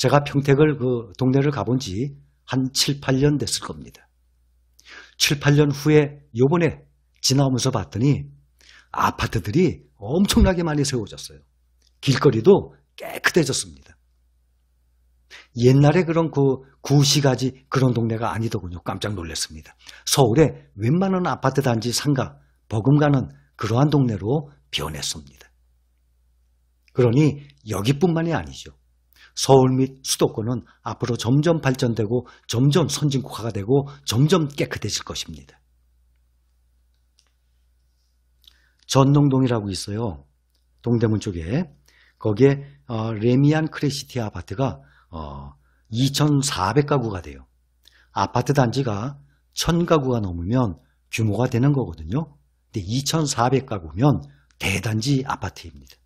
제가 평택을 그 동네를 가본 지 한 7, 8년 됐을 겁니다. 7, 8년 후에 요번에 지나오면서 봤더니 아파트들이 엄청나게 많이 세워졌어요. 길거리도 깨끗해졌습니다. 옛날에 그런 그 구시가지 그런 동네가 아니더군요. 깜짝 놀랐습니다. 서울의 웬만한 아파트 단지 상가 버금가는 그러한 동네로 변했습니다. 그러니 여기뿐만이 아니죠. 서울 및 수도권은 앞으로 점점 발전되고 점점 선진국화가 되고 점점 깨끗해질 것입니다. 전농동이라고 있어요. 동대문 쪽에. 거기에 어, 레미안 크레시티 아파트가 어, 2,400가구가 돼요. 아파트 단지가 1,000가구가 넘으면 규모가 되는 거거든요. 근데 2,400가구면 대단지 아파트입니다.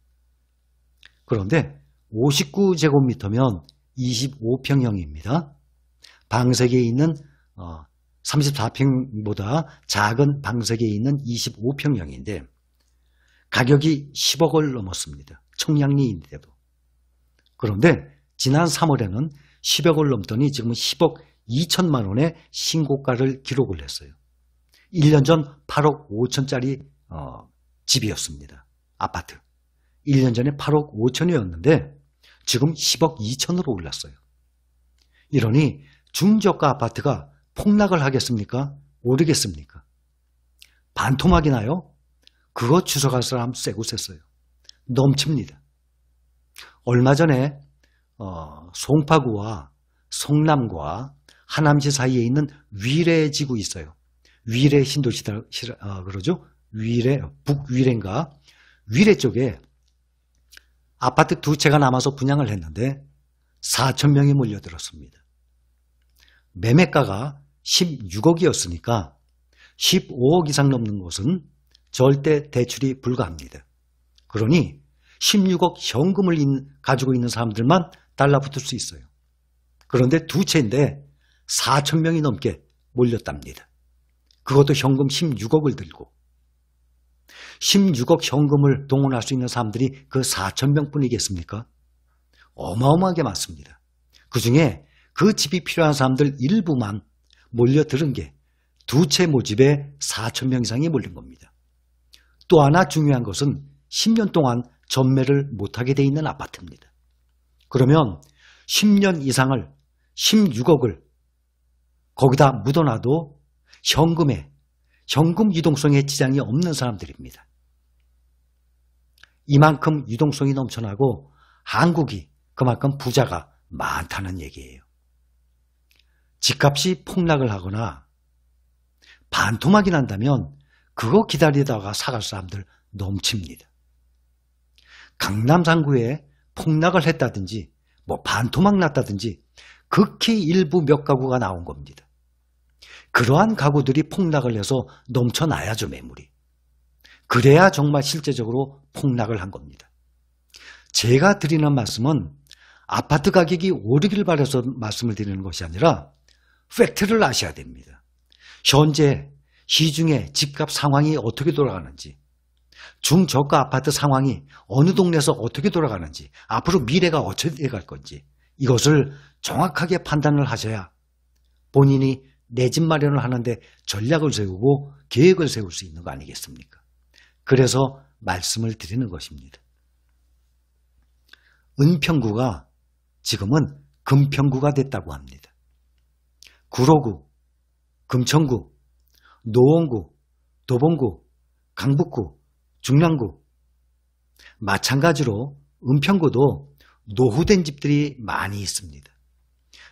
그런데 59제곱미터면 25평형입니다. 방석에 있는 34평보다 어, 작은 방석에 있는 25평형인데 가격이 10억을 넘었습니다. 총량리인데도 그런데 지난 3월에는 10억을 넘더니 지금은 10억 2천만 원의 신고가를 기록을 했어요. 1년 전 8억 5천짜리 어, 집이었습니다. 아파트. 1년 전에 8억 5천이었는데 지금 10억 2천으로 올랐어요. 이러니 중저가 아파트가 폭락을 하겠습니까? 오르겠습니까? 반토막이 나요? 그거 주소갈 사람 쎄고 셌어요. 넘칩니다. 얼마 전에 어, 송파구와 성남과 하남시 사이에 있는 위례 지구 있어요. 위례 신도시다 시 어, 그러죠? 위례 북위례인가? 위례 쪽에 아파트 두 채가 남아서 분양을 했는데 4천 명이 몰려들었습니다. 매매가가 16억이었으니까 15억 이상 넘는 곳은 절대 대출이 불가합니다. 그러니 16억 현금을 가지고 있는 사람들만 달라붙을 수 있어요. 그런데 두 채인데 4천 명이 넘게 몰렸답니다. 그것도 현금 16억을 들고 16억 현금을 동원할 수 있는 사람들이 그 4천 명뿐이겠습니까? 어마어마하게 많습니다. 그 중에 그 집이 필요한 사람들 일부만 몰려들은게 두 채 모집에 4천 명 이상이 몰린 겁니다. 또 하나 중요한 것은 10년 동안 전매를 못하게 돼 있는 아파트입니다. 그러면 10년 이상을 16억을 거기다 묻어놔도 현금에 현금 유동성에 지장이 없는 사람들입니다. 이만큼 유동성이 넘쳐나고 한국이 그만큼 부자가 많다는 얘기예요. 집값이 폭락을 하거나 반토막이 난다면 그거 기다리다가 사갈 사람들 넘칩니다. 강남 상구에 폭락을 했다든지 뭐 반토막 났다든지 극히 일부 몇 가구가 나온 겁니다. 그러한 가구들이 폭락을 해서 넘쳐나야죠, 매물이. 그래야 정말 실제적으로 폭락을 한 겁니다. 제가 드리는 말씀은 아파트 가격이 오르길 바라서 말씀을 드리는 것이 아니라 팩트를 아셔야 됩니다. 현재 시중에 집값 상황이 어떻게 돌아가는지, 중저가 아파트 상황이 어느 동네에서 어떻게 돌아가는지, 앞으로 미래가 어떻게 갈 건지, 이것을 정확하게 판단을 하셔야 본인이 내집 마련을 하는데 전략을 세우고 계획을 세울 수 있는 거 아니겠습니까? 그래서 말씀을 드리는 것입니다. 은평구가 지금은 금평구가 됐다고 합니다. 구로구, 금천구, 노원구, 도봉구, 강북구, 중랑구. 마찬가지로 은평구도 노후된 집들이 많이 있습니다.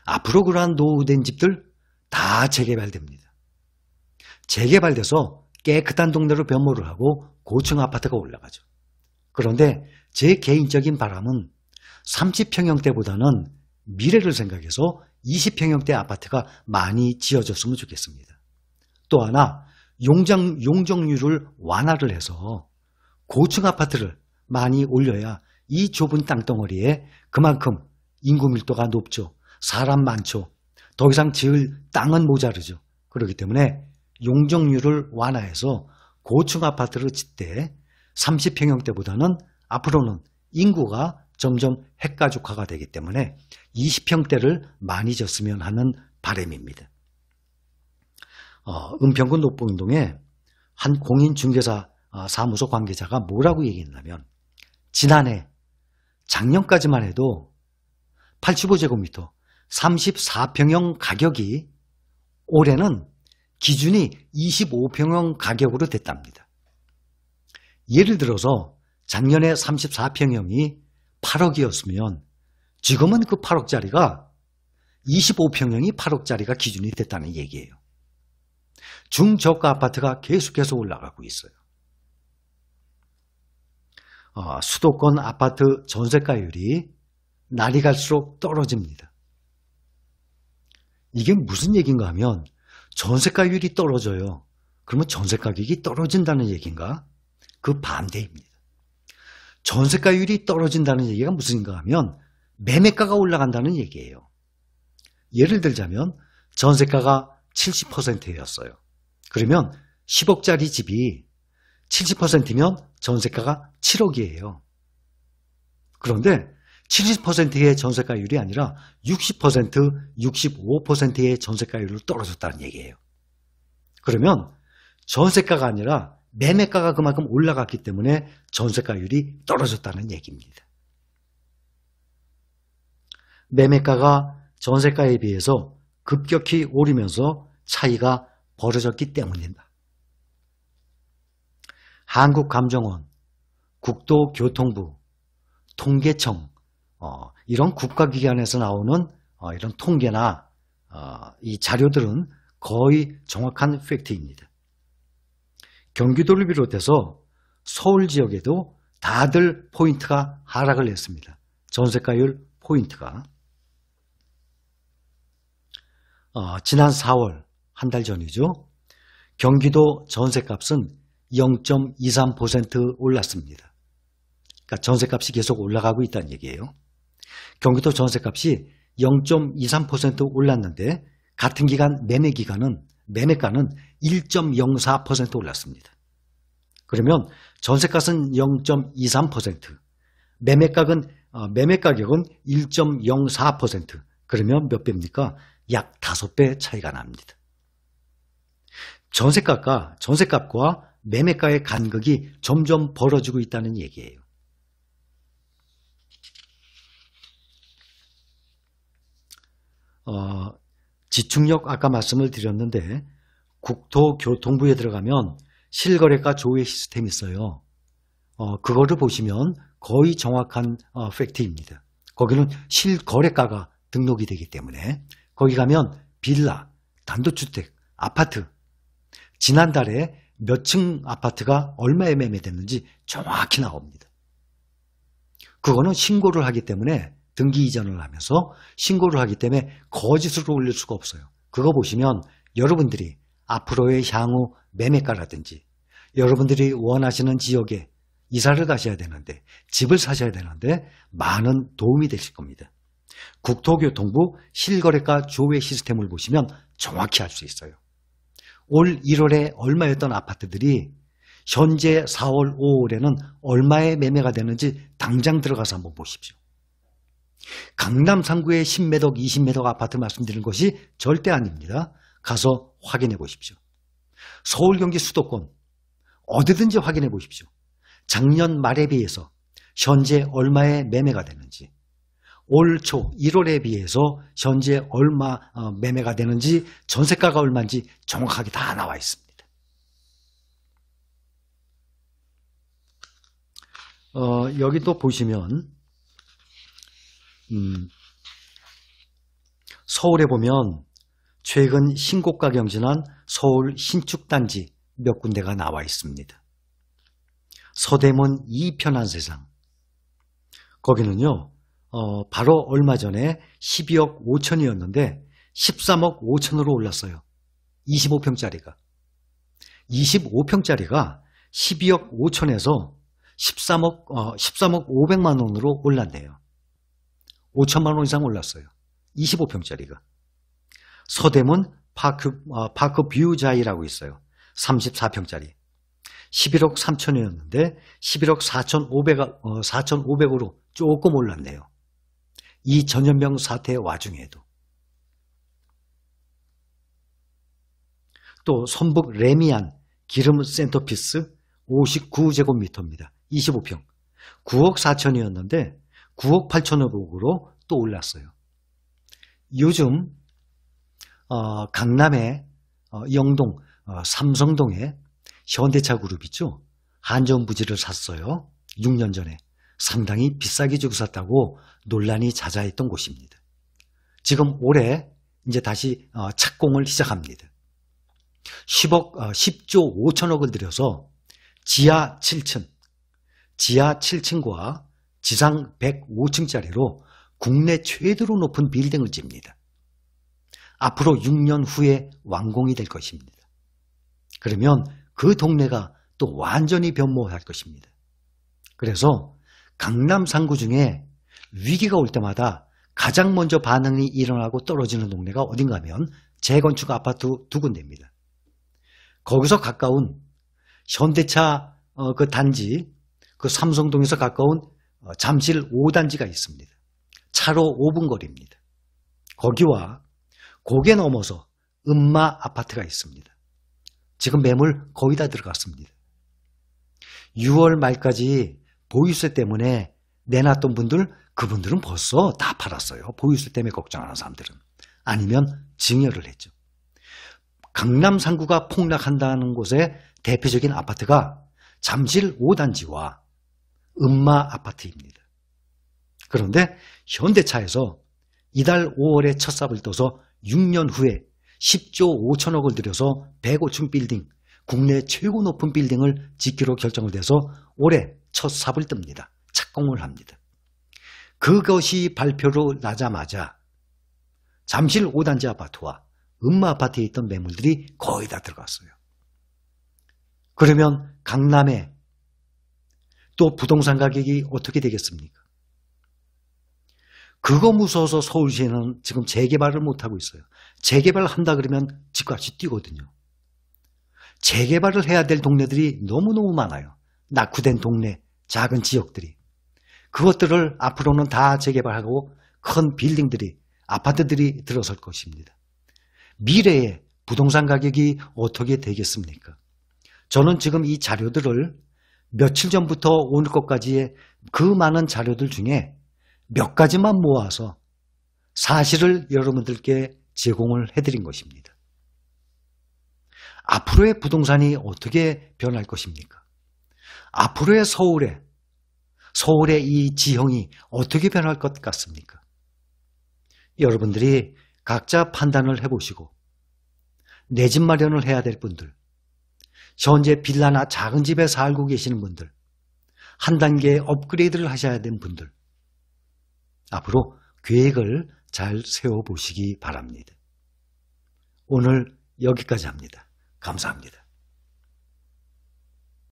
앞으로 그러한 노후된 집들 다 재개발됩니다. 재개발돼서 깨끗한 동네로 변모를 하고 고층 아파트가 올라가죠. 그런데 제 개인적인 바람은 30평형대보다는 미래를 생각해서 20평형대 아파트가 많이 지어졌으면 좋겠습니다. 또 하나 용장, 용적률을 완화를 해서 고층 아파트를 많이 올려야 이 좁은 땅덩어리에 그만큼 인구 밀도가 높죠. 사람 많죠. 더 이상 지을 땅은 모자르죠. 그렇기 때문에 용적률을 완화해서 고층 아파트를 짓되 30평형대보다는 앞으로는 인구가 점점 핵가족화가 되기 때문에 20평대를 많이 졌으면 하는 바램입니다 어, 은평군 녹봉동에 한 공인중개사 어, 사무소 관계자가 뭐라고 얘기했냐면 지난해 작년까지만 해도 85제곱미터 34평형 가격이 올해는 기준이 25평형 가격으로 됐답니다. 예를 들어서 작년에 34평형이 8억이었으면 지금은 그 8억짜리가 25평형이 8억짜리가 기준이 됐다는 얘기예요. 중저가 아파트가 계속해서 올라가고 있어요. 어, 수도권 아파트 전세가율이 날이 갈수록 떨어집니다. 이게 무슨 얘기인가 하면 전세 가율이 떨어져요. 그러면 전세 가격이 떨어진다는 얘기인가? 그 반대입니다. 전세 가율이 떨어진다는 얘기가 무슨인가 하면 매매가가 올라간다는 얘기예요. 예를 들자면 전세가가 70%였어요. 그러면 10억짜리 집이 70%면 전세가가 7억이에요. 그런데 70%의 전세가율이 아니라 60%, 65%의 전세가율로 떨어졌다는 얘기예요. 그러면 전세가가 아니라 매매가가 그만큼 올라갔기 때문에 전세가율이 떨어졌다는 얘기입니다. 매매가가 전세가에 비해서 급격히 오르면서 차이가 벌어졌기 때문입니다. 한국감정원, 국도교통부, 통계청, 어, 이런 국가기관에서 나오는 어, 이런 통계나 어, 이 자료들은 거의 정확한 팩트입니다. 경기도를 비롯해서 서울 지역에도 다들 포인트가 하락을 했습니다. 전세가율 포인트가 어, 지난 4월 한 달 전이죠. 경기도 전세값은 0.23% 올랐습니다. 그러니까 전세값이 계속 올라가고 있다는 얘기예요. 경기도 전세값이 0.23% 올랐는데 같은 기간 매매 기간은 매매가는 1.04% 올랐습니다. 그러면 전세값은 0.23%, 매매가격은 매매가격은 1.04%. 그러면 몇 배입니까? 약 5배 차이가 납니다. 전세값과 전세값과 매매가의 간극이 점점 벌어지고 있다는 얘기예요. 어, 지축역 아까 말씀을 드렸는데 국토교통부에 들어가면 실거래가 조회 시스템이 있어요. 어, 그거를 보시면 거의 정확한 어, 팩트입니다. 거기는 실거래가가 등록이 되기 때문에 거기 가면 빌라, 단독주택, 아파트 지난달에 몇 층 아파트가 얼마에 매매됐는지 정확히 나옵니다. 그거는 신고를 하기 때문에 등기 이전을 하면서 신고를 하기 때문에 거짓으로 올릴 수가 없어요. 그거 보시면 여러분들이 앞으로의 향후 매매가라든지 여러분들이 원하시는 지역에 이사를 가셔야 되는데 집을 사셔야 되는데 많은 도움이 되실 겁니다. 국토교통부 실거래가 조회 시스템을 보시면 정확히 알 수 있어요. 올 1월에 얼마였던 아파트들이 현재 4월, 5월에는 얼마의 매매가 되는지 당장 들어가서 한번 보십시오. 강남 3구의 10매덕, 20매덕 아파트 말씀드리는 것이 절대 아닙니다. 가서 확인해 보십시오. 서울, 경기, 수도권 어디든지 확인해 보십시오. 작년 말에 비해서 현재 얼마의 매매가 되는지 올 초 1월에 비해서 현재 얼마 어, 매매가 되는지 전세가가 얼마인지 정확하게 다 나와 있습니다. 어, 여기 또 보시면 음, 서울에 보면 최근 신고가 경진한 서울 신축단지 몇 군데가 나와 있습니다. 서대문 2편한 세상. 거기는요, 어, 바로 얼마 전에 12억 5천이었는데 13억 5천으로 올랐어요. 25평짜리가. 25평짜리가 12억 5천에서 13억, 어, 13억 5백만 원으로 올랐네요. 5천만 원 이상 올랐어요. 25평짜리가. 서대문 파크, 어, 파크 뷰자이라고 있어요. 34평짜리. 11억 3천이었는데 11억 4,500, 어, 4,500으로 조금 올랐네요. 이 전염병 사태 와중에도. 또 선북 레미안 기름 센터피스 59제곱미터입니다. 25평. 9억 4천이었는데 9억 8천억으로 또 올랐어요. 요즘 어, 강남의 어, 영동 어, 삼성동에 현대차 그룹 있죠. 한전 부지를 샀어요. 6년 전에 상당히 비싸게 주고 샀다고 논란이 자자했던 곳입니다. 지금 올해 이제 다시 어, 착공을 시작합니다. 10억 10조 어, 5천억을 들여서 지하 7층, 지하 7층과 지상 105층짜리로 국내 최대로 높은 빌딩을 짓니다. 앞으로 6년 후에 완공이 될 것입니다. 그러면 그 동네가 또 완전히 변모할 것입니다. 그래서 강남 3구 중에 위기가 올 때마다 가장 먼저 반응이 일어나고 떨어지는 동네가 어딘가 하면 재건축 아파트 두 군데입니다. 거기서 가까운 현대차 어, 그 단지 그 삼성동에서 가까운 어, 잠실 5단지가 있습니다. 차로 5분 거리입니다. 거기와 고개 넘어서 음마 아파트가 있습니다. 지금 매물 거의 다 들어갔습니다. 6월 말까지 보유세 때문에 내놨던 분들 그분들은 벌써 다 팔았어요. 보유세 때문에 걱정하는 사람들은 아니면 증여를 했죠. 강남 3구가 폭락한다는 곳의 대표적인 아파트가 잠실 5단지와 음마 아파트입니다. 그런데 현대차에서 이달 5월에 첫 삽을 떠서 6년 후에 10조 5천억을 들여서 105층 빌딩, 국내 최고 높은 빌딩을 짓기로 결정을 돼서 올해 첫 삽을 뜹니다. 착공을 합니다. 그것이 발표로 나자마자 잠실 5단지 아파트와 음마 아파트에 있던 매물들이 거의 다 들어갔어요. 그러면 강남에 또 부동산 가격이 어떻게 되겠습니까? 그거 무서워서 서울시에는 지금 재개발을 못하고 있어요. 재개발 한다 그러면 집값이 뛰거든요. 재개발을 해야 될 동네들이 너무너무 많아요. 낙후된 동네, 작은 지역들이. 그것들을 앞으로는 다 재개발하고 큰 빌딩들이, 아파트들이 들어설 것입니다. 미래에 부동산 가격이 어떻게 되겠습니까? 저는 지금 이 자료들을 며칠 전부터 오늘 것까지의 그 많은 자료들 중에 몇 가지만 모아서 사실을 여러분들께 제공을 해드린 것입니다. 앞으로의 부동산이 어떻게 변할 것입니까? 앞으로의 서울에 서울의 이 지형이 어떻게 변할 것 같습니까? 여러분들이 각자 판단을 해보시고, 내 집 마련을 해야 될 분들, 현재 빌라나 작은 집에 살고 계시는 분들, 한 단계 업그레이드를 하셔야 되는 분들, 앞으로 계획을 잘 세워보시기 바랍니다. 오늘 여기까지 합니다. 감사합니다.